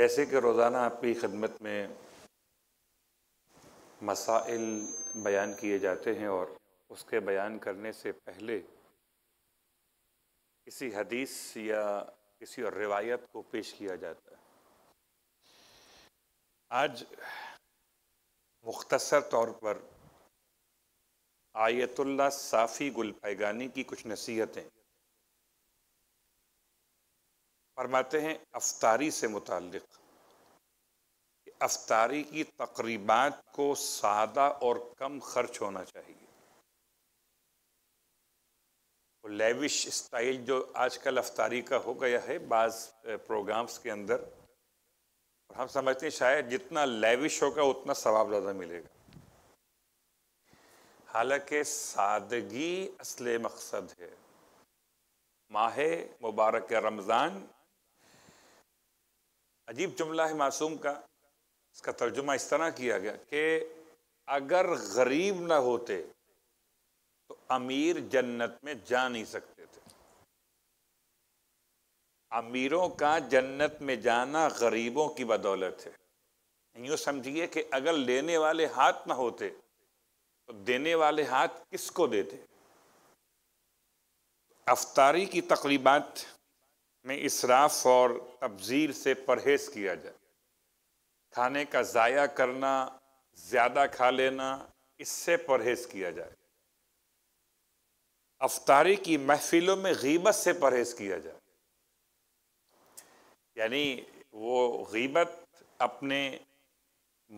जैसे कि रोज़ाना आपकी खदमत में मसाइल बयान किए जाते हैं और उसके बयान करने से पहले किसी हदीस या किसी और रिवायत को पेश किया जाता है आज मुख्तसर तौर पर आयतुल्ला साफ़ी गुल पैगानी की कुछ नसीहतें फरमाते हैं अफतारी से मुतल अफतारी की तकरीबात को सादा और कम खर्च होना चाहिए लेविश स्टाइल जो आजकल अफतारी का हो गया है बाज़ प्रोग्राम्स के अंदर और हम समझते हैं शायद जितना लेविश होगा उतना सवाब ज़्यादा मिलेगा हालांकि सादगी असल मकसद है माह मुबारक रमज़ान अजीब जुमला है मासूम का इसका तर्जुमा इस तरह किया गया कि अगर गरीब ना होते तो अमीर जन्नत में जा नहीं सकते थे अमीरों का जन्नत में जाना गरीबों की बदौलत है यूँ समझिए कि अगर लेने वाले हाथ ना होते तो देने वाले हाथ किसको देते अफतारी की तकरीबात में इसराफ और तबजीर से परहेज किया जाए खाने का ज़ाया करना ज़्यादा खा लेना इससे परहेज किया जाए अफतारी की महफिलों में गीबत से परहेज किया जाए यानी वो गीबत अपने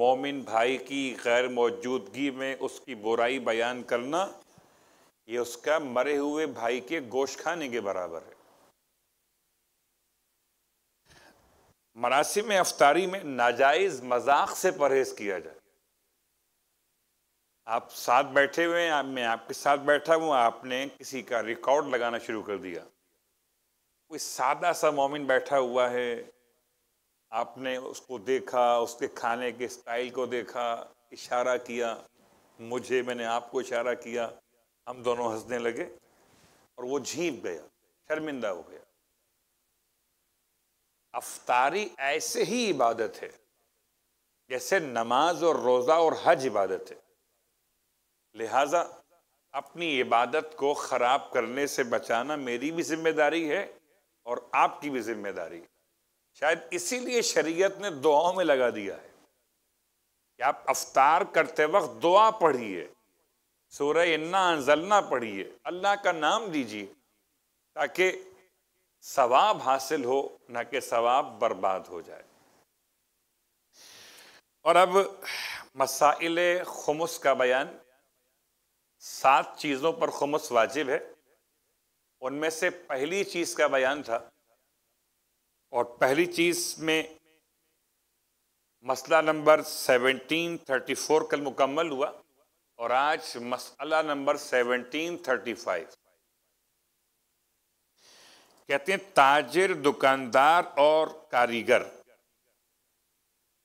मोमिन भाई की गैर मौजूदगी में उसकी बुराई बयान करना ये उसका मरे हुए भाई के गोश्त खाने के बराबर है मरासिम अफ्तारी में नाजायज मजाक से परहेज किया जाए आप साथ बैठे हुए हैं मैं आपके साथ बैठा हूं आपने किसी का रिकॉर्ड लगाना शुरू कर दिया कोई सादा सा मोमिन बैठा हुआ है आपने उसको देखा उसके खाने के स्टाइल को देखा इशारा किया मुझे मैंने आपको इशारा किया हम दोनों हंसने लगे और वो झीप गया शर्मिंदा हो गया अफतारी ऐसे ही इबादत है जैसे नमाज और रोज़ा और हज इबादत है लिहाजा अपनी इबादत को ख़राब करने से बचाना मेरी भी जिम्मेदारी है और आपकी भी जिम्मेदारी है शायद इसीलिए शरीयत ने दुआओं में लगा दिया है कि आप अफतार करते वक्त दुआ पढ़िए सूर्य इन्ना अनजलना पढ़िए अल्लाह का नाम दीजिए ताकि सवाब हासिल हो ना कि सवाब बर्बाद हो जाए और अब मसाइल खमुस का बयान सात चीज़ों पर खमुस वाजिब है उनमें से पहली चीज़ का बयान था और पहली चीज़ में मसला नंबर 1734 कल मुकम्मल हुआ और आज मसला नंबर 1735 कहते हैं ताजिर दुकानदार और कारीगर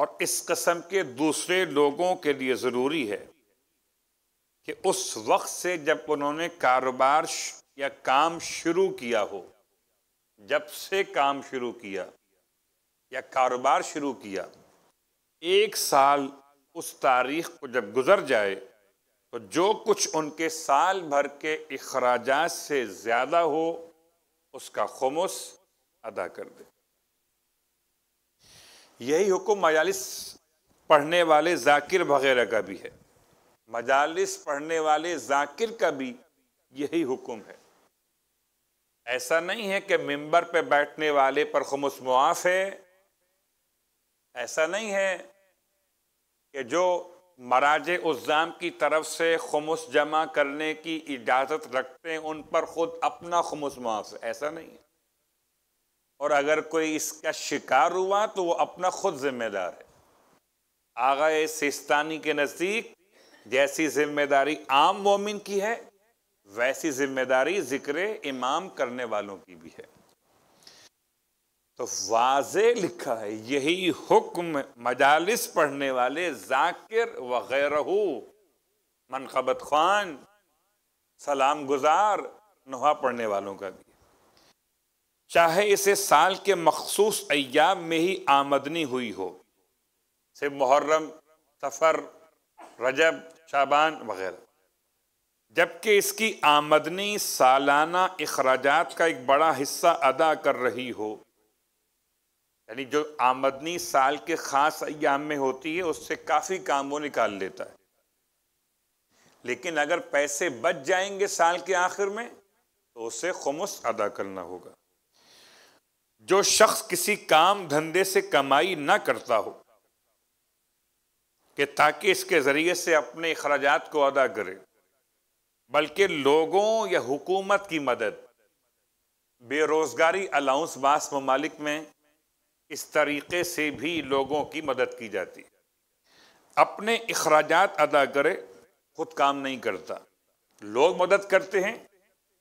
और इस कस्म के दूसरे लोगों के लिए ज़रूरी है कि उस वक्त से जब उन्होंने कारोबार या काम शुरू किया हो जब से काम शुरू किया या कारोबार शुरू किया एक साल उस तारीख को जब गुजर जाए तो जो कुछ उनके साल भर के अखराज से ज़्यादा हो उसका खमोस अदा कर दे यही हुक्म मजालिस पढ़ने वाले जाकिर वगैरह का भी है मजालिस पढ़ने वाले जाकिर का भी यही हुक्म है ऐसा नहीं है कि मेंबर पे बैठने वाले पर खमोस मुआफ है ऐसा नहीं है कि जो मराज उज़ाम की तरफ से खमुस जमा करने की इजाज़त रखते हैं उन पर ख़ुद अपना खमुस मुआफ ऐसा नहीं है और अगर कोई इसका शिकार हुआ तो वो अपना ख़ुद ज़िम्मेदार है आगा सिस्तानी के नज़दीक जैसी जिम्मेदारी आम मोमिन की है वैसी जिम्मेदारी ज़िक्र इमाम करने वालों की भी है तो वाजे लिखा है यही हुक्म मजालिस पढ़ने वाले जाकिर वगैरह मनखबत खान सलाम गुजार नुहा पढ़ने वालों का भी चाहे इसे साल के मखसूस अयाम में ही आमदनी हुई हो से मुहर्रम सफ़र रजब शाबान वगैरह जबकि इसकी आमदनी सालाना अखराज का एक बड़ा हिस्सा अदा कर रही हो यानी जो आमदनी साल के ख़ास अयाम में होती है उससे काफ़ी काम वो निकाल लेता है लेकिन अगर पैसे बच जाएंगे साल के आखिर में तो उसे खमुस अदा करना होगा जो शख्स किसी काम धंधे से कमाई ना करता हो कि ताकि इसके ज़रिए से अपने अखराज को अदा करे बल्कि लोगों या हुकूमत की मदद बेरोज़गारी अलाउंस बास ममालिक में इस तरीक़े से भी लोगों की मदद की जाती है अपने अखराज अदा करे खुद काम नहीं करता लोग मदद करते हैं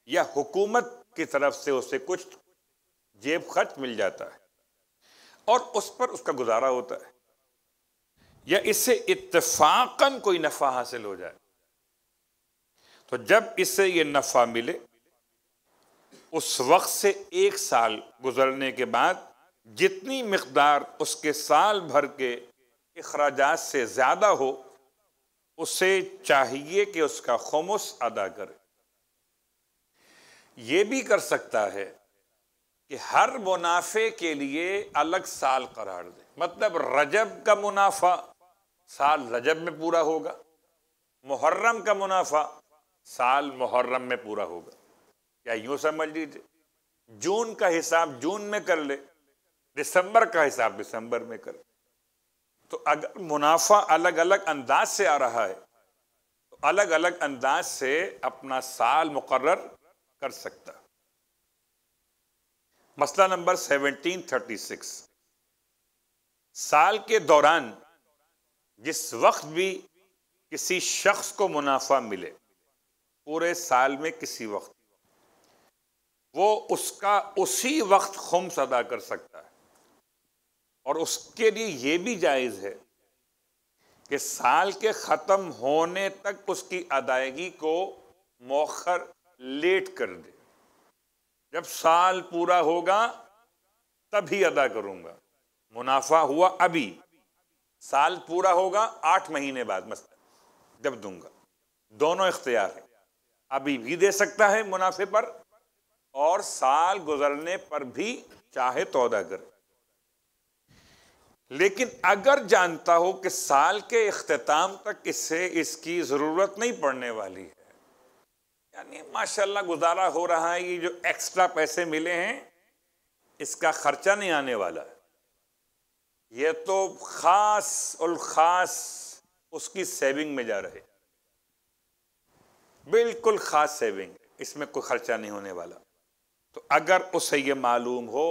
या हुकूमत की तरफ से उसे कुछ जेब खर्च मिल जाता है और उस पर उसका गुजारा होता है या इससे इतफाकन कोई नफ़ा हासिल हो जाए तो जब इससे ये नफ़ा मिले उस वक्त से एक साल गुजरने के बाद जितनी मकदार उसके साल भर के अखराज से ज़्यादा हो उसे चाहिए कि उसका खमोश अदा करे ये भी कर सकता है कि हर मुनाफे के लिए अलग साल करार दे मतलब रजब का मुनाफा साल रजब में पूरा होगा मुहर्रम का मुनाफा साल मुहर्रम में पूरा होगा क्या यूं समझ लीजिए जून का हिसाब जून में कर ले दिसंबर का हिसाब दिसंबर में कर तो अगर मुनाफा अलग अलग अंदाज से आ रहा है तो अलग अलग अंदाज से अपना साल मुकर्र कर सकता मसला नंबर 1736 साल के दौरान जिस वक्त भी किसी शख्स को मुनाफा मिले पूरे साल में किसी वक्त वो उसका उसी वक्त खुम्स अदा कर सकता है और उसके लिए ये भी जायज़ है कि साल के ख़त्म होने तक उसकी अदायगी को मौखर लेट कर दे जब साल पूरा होगा तभी अदा करूंगा मुनाफा हुआ अभी साल पूरा होगा आठ महीने बाद मस्त जब दूंगा दोनों इख्तियार है अभी भी दे सकता है मुनाफे पर और साल गुजरने पर भी चाहे तो अदा करे लेकिन अगर जानता हो कि साल के अख्ताम तक इससे इसकी ज़रूरत नहीं पड़ने वाली है यानी माशाल्लाह गुजारा हो रहा है ये जो एक्स्ट्रा पैसे मिले हैं इसका ख़र्चा नहीं आने वाला ये तो ख़ास और ख़ास उसकी सेविंग में जा रहे बिल्कुल ख़ास सेविंग इसमें कोई ख़र्चा नहीं होने वाला तो अगर उसे ये मालूम हो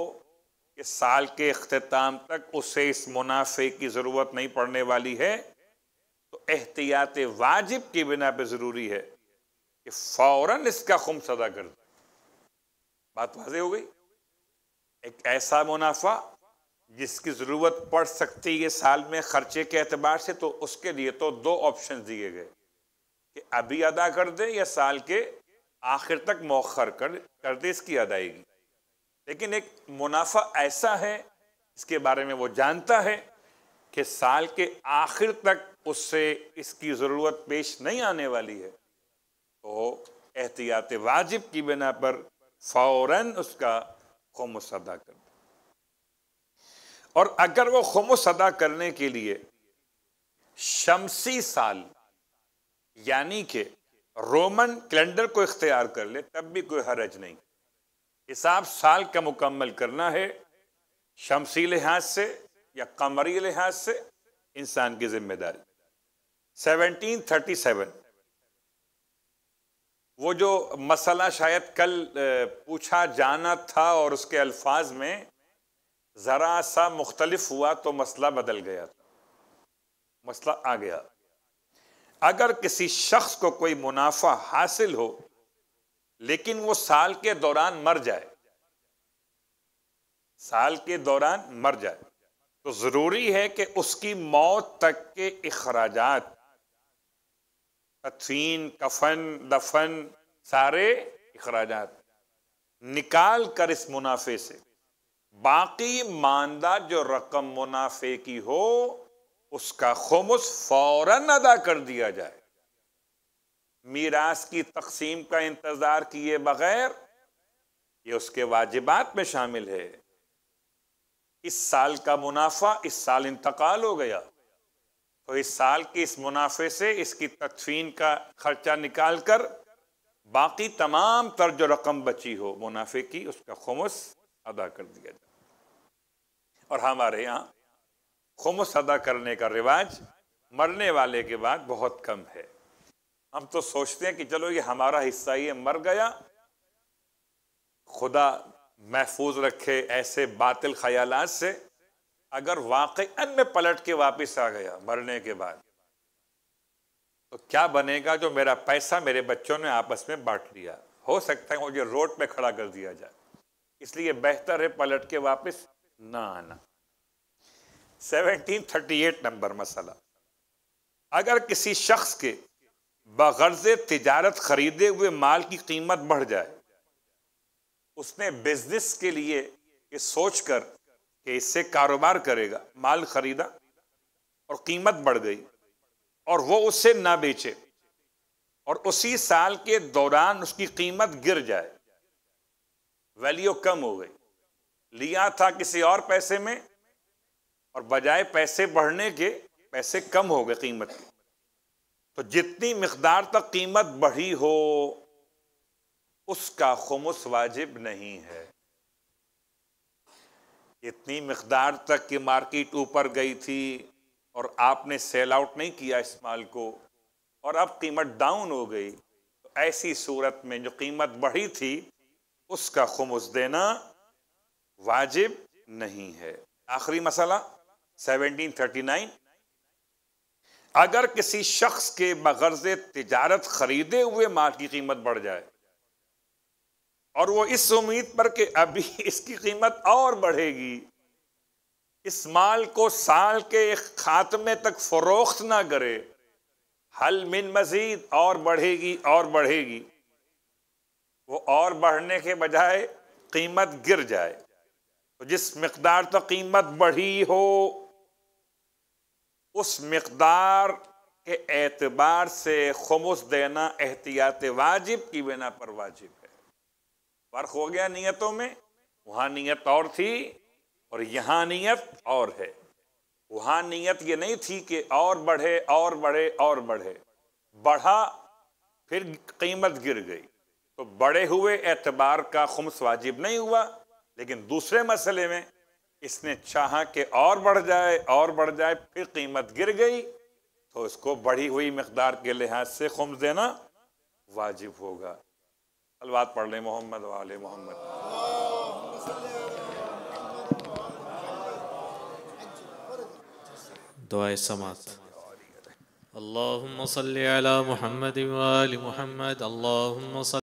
कि साल के अख्ताम तक उसे इस मुनाफे की ज़रूरत नहीं पड़ने वाली है तो एहतियात वाजिब की बिना पर ज़रूरी है कि फ़ौरन इसका खुम्स अदा कर दे बात वाजे हो गई एक ऐसा मुनाफा जिसकी ज़रूरत पड़ सकती है साल में ख़र्चे के अतबार से तो उसके लिए तो दो ऑप्शन दिए गए कि अभी अदा कर दे या साल के आखिर तक मौखर कर कर दे इसकी अदायगी लेकिन एक मुनाफा ऐसा है इसके बारे में वो जानता है कि साल के आखिर तक उससे इसकी ज़रूरत पेश नहीं आने वाली है तो एहतियात वाजिब की बिना पर फौरन उसका खमुस अदा कर और अगर वो खमुस अदा करने के लिए शमसी साल यानी कि रोमन कैलेंडर को इख्तियार कर ले तब भी कोई हरज नहीं हिसाब साल का मुकम्मल करना है शमसी लिहाज से या कमरी लिहाज से इंसान की जिम्मेदारी 1737 वो जो मसला शायद कल पूछा जाना था और उसके अल्फाज में ज़रा सा मुख्तलफ हुआ तो मसला बदल गया था मसला आ गया अगर किसी शख्स को कोई मुनाफा हासिल हो लेकिन वो साल के दौरान मर जाए साल के दौरान मर जाए तो जरूरी है कि उसकी मौत तक के अखराज तथीन कफन दफन सारे अखराज निकाल कर इस मुनाफे से बाकी मानदा जो रकम मुनाफे की हो उसका खमुस फौरन अदा कर दिया जाए मीरास की तकसीम का इंतज़ार किए बगैर ये उसके वाजिबात में शामिल है इस साल का मुनाफा इस साल इंतकाल हो गया तो इस साल के इस मुनाफे से इसकी तकफीन का खर्चा निकाल कर बाकी तमाम तर जो रकम बची हो मुनाफे की उसका खमुस अदा कर दिया जाए और हमारे यहाँ खमुस अदा करने का रिवाज मरने वाले के बाद बहुत कम है हम तो सोचते हैं कि चलो ये हमारा हिस्सा ये मर गया खुदा महफूज रखे ऐसे बातिल ख्याल से अगर वाकई अन्य पलट के वापस आ गया मरने के बाद तो क्या बनेगा जो मेरा पैसा मेरे बच्चों ने आपस में बांट लिया हो सकता है मुझे रोड पे खड़ा कर दिया जाए इसलिए बेहतर है पलट के वापस ना आना 1738 नंबर मसला अगर किसी शख्स के बगर्ज तजारत खरीदे हुए माल की कीमत बढ़ जाए उसने बिजनेस के लिए ये सोच कर कि इससे कारोबार करेगा माल खरीदा और कीमत बढ़ गई और वो उससे ना बेचे और उसी साल के दौरान उसकी कीमत गिर जाए वैल्यू कम हो गई लिया था किसी और पैसे में और बजाय पैसे बढ़ने के पैसे कम हो गए कीमत की तो जितनी मकदार तक कीमत बढ़ी हो उसका खमुस वाजिब नहीं है इतनी मकदार तक कि मार्केट ऊपर गई थी और आपने सेल आउट नहीं किया इस माल को और अब कीमत डाउन हो गई तो ऐसी सूरत में जो कीमत बढ़ी थी उसका खमुस देना वाजिब नहीं है आखिरी मसला 1739 अगर किसी शख्स के बगरज तजारत खरीदे हुए माल की कीमत बढ़ जाए और वो इस उम्मीद पर कि अभी इसकी कीमत और बढ़ेगी इस माल को साल के एक खात्मे तक फरोख्त ना करे हल मिन मजीद और बढ़ेगी और बढ़ेगी वो और बढ़ने के बजाय कीमत गिर जाए तो जिस मकदार तो कीमत बढ़ी हो उस मकदार के एतबार से खमुस देना एहतियात वाजिब की बिना पर वाजिब है फ़र्क हो गया नीयतों में वहाँ नीयत और थी और यहाँ नीयत और है वहाँ नीयत ये नहीं थी कि और बढ़े और बढ़े और बढ़े बढ़ा फिर कीमत गिर गई तो बड़े हुए एतबार का खम्स वाजिब नहीं हुआ लेकिन दूसरे मसले में इसने चाहा कि और बढ़ जाए और बढ़ जाए फिर कीमत गिर गई तो उसको बढ़ी हुई मकदार के लिहाज से खुम देना वाजिब होगा अलवाद पढ़ लें मोहम्मद वाले मोहम्मद दुआ समात اللهم صل على محمد وآل